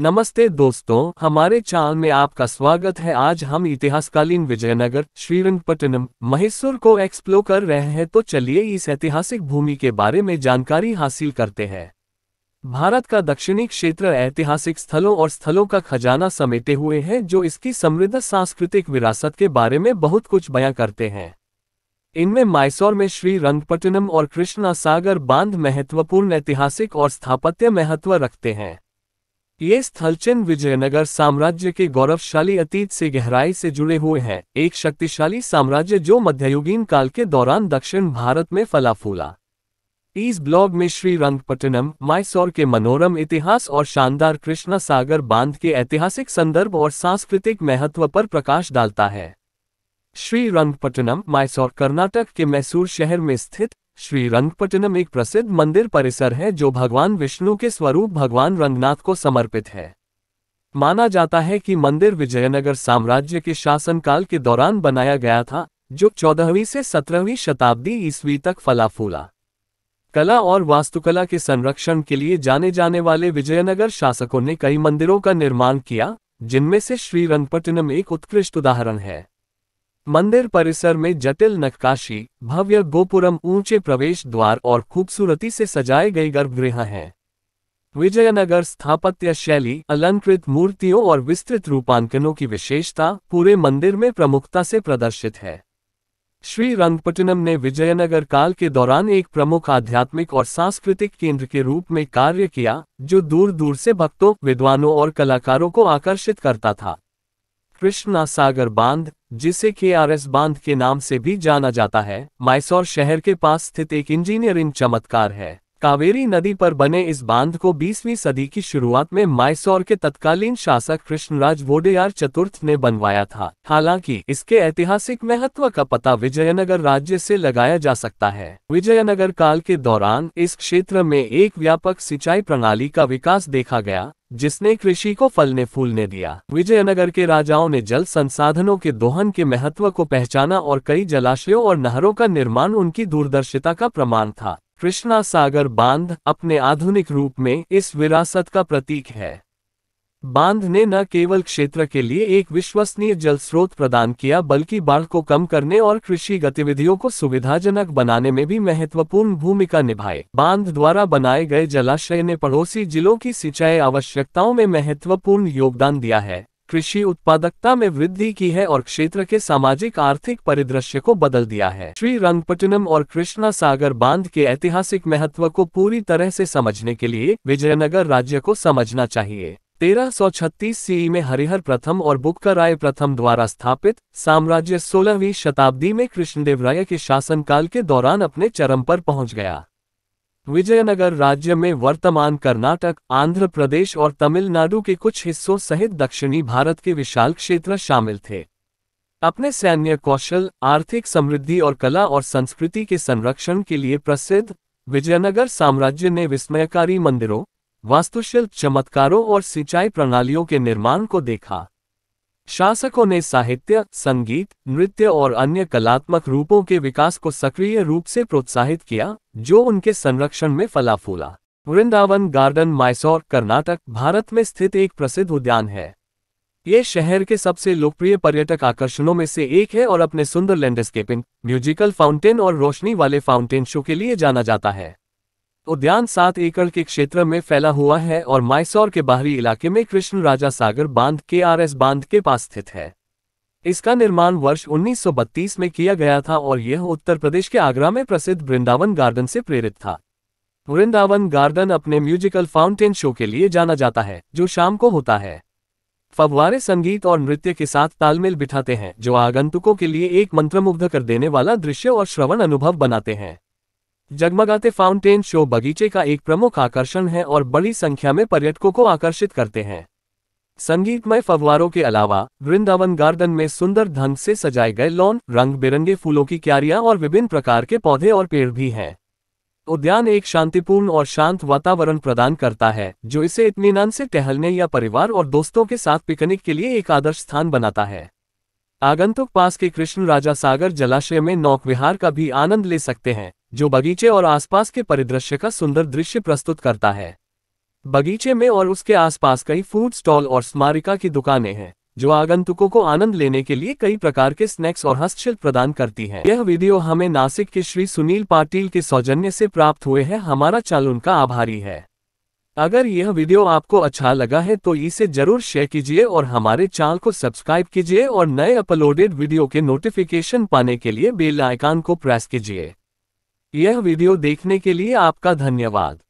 नमस्ते दोस्तों हमारे चैनल में आपका स्वागत है आज हम इतिहासकालीन विजयनगर श्रीरंगपट्टनम महेश्वर को एक्सप्लोर कर रहे हैं तो चलिए इस ऐतिहासिक भूमि के बारे में जानकारी हासिल करते हैं भारत का दक्षिणी क्षेत्र ऐतिहासिक स्थलों और स्थलों का खजाना समेटे हुए है जो इसकी समृद्ध सांस्कृतिक विरासत के बारे में बहुत कुछ बयां करते हैं इनमें माइसौर में श्री रंगपट्टनम और कृष्णा सागर बांध महत्वपूर्ण ऐतिहासिक और स्थापत्य महत्व रखते हैं ये स्थल चिन्ह विजयनगर साम्राज्य के गौरवशाली अतीत से गहराई से जुड़े हुए हैं एक शक्तिशाली साम्राज्य जो मध्ययुगीन काल के दौरान दक्षिण भारत में फला फूला इस ब्लॉग में श्री रंगपट्टनम माइसौर के मनोरम इतिहास और शानदार कृष्णा सागर बांध के ऐतिहासिक संदर्भ और सांस्कृतिक महत्व पर प्रकाश डालता है श्री रंगपट्टनम माइसौर कर्नाटक के मैसूर शहर में स्थित श्री रंगपटनम एक प्रसिद्ध मंदिर परिसर है जो भगवान विष्णु के स्वरूप भगवान रंगनाथ को समर्पित है माना जाता है कि मंदिर विजयनगर साम्राज्य के शासनकाल के दौरान बनाया गया था जो चौदहवीं से सत्रहवीं शताब्दी ईस्वी तक फला फूला कला और वास्तुकला के संरक्षण के लिए जाने जाने वाले विजयनगर शासकों ने कई मंदिरों का निर्माण किया जिनमें से श्री रंगपटनम एक उत्कृष्ट उदाहरण है मंदिर परिसर में जटिल नक्काशी भव्य गोपुरम ऊंचे प्रवेश द्वार और खूबसूरती से सजाए गए गर्भगृह हैं विजयनगर स्थापत्य शैली अलंकृत मूर्तियों और विस्तृत रूपांकनों की विशेषता पूरे मंदिर में प्रमुखता से प्रदर्शित है श्री रंगपटनम ने विजयनगर काल के दौरान एक प्रमुख आध्यात्मिक और सांस्कृतिक केंद्र के रूप में कार्य किया जो दूर दूर से भक्तों विद्वानों और कलाकारों को आकर्षित करता था कृष्णा सागर बांध जिसे के आर एस बांध के नाम से भी जाना जाता है माइसौर शहर के पास स्थित एक इंजीनियरिंग चमत्कार है कावेरी नदी पर बने इस बांध को 20वीं सदी की शुरुआत में माइसौर के तत्कालीन शासक कृष्णराज वोडेयार चतुर्थ ने बनवाया था हालांकि इसके ऐतिहासिक महत्व का पता विजयनगर राज्य से लगाया जा सकता है विजयनगर काल के दौरान इस क्षेत्र में एक व्यापक सिंचाई प्रणाली का विकास देखा गया जिसने कृषि को फलने फूलने दिया विजयनगर के राजाओं ने जल संसाधनों के दोहन के महत्व को पहचाना और कई जलाशयों और नहरों का निर्माण उनकी दूरदर्शिता का प्रमाण था कृष्णा सागर बांध अपने आधुनिक रूप में इस विरासत का प्रतीक है बांध ने न केवल क्षेत्र के लिए एक विश्वसनीय जल स्रोत प्रदान किया बल्कि बाढ़ को कम करने और कृषि गतिविधियों को सुविधाजनक बनाने में भी महत्वपूर्ण भूमिका निभाए बांध द्वारा बनाए गए जलाशय ने पड़ोसी जिलों की सिंचाई आवश्यकताओं में महत्वपूर्ण योगदान दिया है कृषि उत्पादकता में वृद्धि की है और क्षेत्र के सामाजिक आर्थिक परिदृश्य को बदल दिया है श्री रंगपटनम और कृष्णा सागर बांध के ऐतिहासिक महत्व को पूरी तरह से समझने के लिए विजयनगर राज्य को समझना चाहिए 1336 सीई में हरिहर प्रथम और राय प्रथम द्वारा स्थापित साम्राज्य 16वीं शताब्दी में कृष्णदेव राय के शासनकाल के दौरान अपने चरम पर पहुंच गया विजयनगर राज्य में वर्तमान कर्नाटक आंध्र प्रदेश और तमिलनाडु के कुछ हिस्सों सहित दक्षिणी भारत के विशाल क्षेत्र शामिल थे अपने सैन्य कौशल आर्थिक समृद्धि और कला और संस्कृति के संरक्षण के लिए प्रसिद्ध विजयनगर साम्राज्य ने विस्मयकारी मंदिरों वास्तुशिल्प चमत्कारों और सिंचाई प्रणालियों के निर्माण को देखा शासकों ने साहित्य संगीत नृत्य और अन्य कलात्मक रूपों के विकास को सक्रिय रूप से प्रोत्साहित किया जो उनके संरक्षण में फला फूला वृंदावन गार्डन माइसौर कर्नाटक भारत में स्थित एक प्रसिद्ध उद्यान है ये शहर के सबसे लोकप्रिय पर्यटक आकर्षणों में से एक है और अपने सुंदर लैंडस्केपिंग म्यूजिकल फाउंटेन और रोशनी वाले फाउंटेन शो के लिए जाना जाता है उद्यान सात एकड़ के क्षेत्र में फैला हुआ है और माइसौर के बाहरी इलाके में कृष्ण राजा सागर बांध के आर एस बांध के पास स्थित है इसका निर्माण वर्ष 1932 में किया गया था और यह उत्तर प्रदेश के आगरा में प्रसिद्ध वृंदावन गार्डन से प्रेरित था वृंदावन गार्डन अपने म्यूजिकल फाउंटेन शो के लिए जाना जाता है जो शाम को होता है फवारे संगीत और नृत्य के साथ तालमेल बिठाते हैं जो आगंतुकों के लिए एक मंत्रमुग्ध कर देने वाला दृश्य और श्रवण अनुभव बनाते हैं जगमगाते फाउंटेन शो बगीचे का एक प्रमुख आकर्षण है और बड़ी संख्या में पर्यटकों को आकर्षित करते हैं संगीतमय फवारों के अलावा वृंदावन गार्डन में सुंदर ढंग से सजाए गए लॉन रंग बिरंगे फूलों की क्यारियां और विभिन्न प्रकार के पौधे और पेड़ भी हैं उद्यान एक शांतिपूर्ण और शांत वातावरण प्रदान करता है जो इसे इतमान से टहलने या परिवार और दोस्तों के साथ पिकनिक के लिए एक आदर्श स्थान बनाता है आगंतुक पास के कृष्ण राजा सागर जलाशय में नौक विहार का भी आनंद ले सकते हैं जो बगीचे और आसपास के परिदृश्य का सुंदर दृश्य प्रस्तुत करता है बगीचे में और उसके आसपास कई फूड स्टॉल और स्मारिका की दुकानें हैं जो आगंतुकों को आनंद लेने के लिए कई प्रकार के स्नैक्स और हस्तशिल्प प्रदान करती है यह वीडियो हमें नासिक के श्री सुनील पाटिल के सौजन्य से प्राप्त हुए है हमारा चल उनका आभारी है अगर यह वीडियो आपको अच्छा लगा है तो इसे जरूर शेयर कीजिए और हमारे चैनल को सब्सक्राइब कीजिए और नए अपलोडेड वीडियो के नोटिफिकेशन पाने के लिए बेल आइकान को प्रेस कीजिए यह वीडियो देखने के लिए आपका धन्यवाद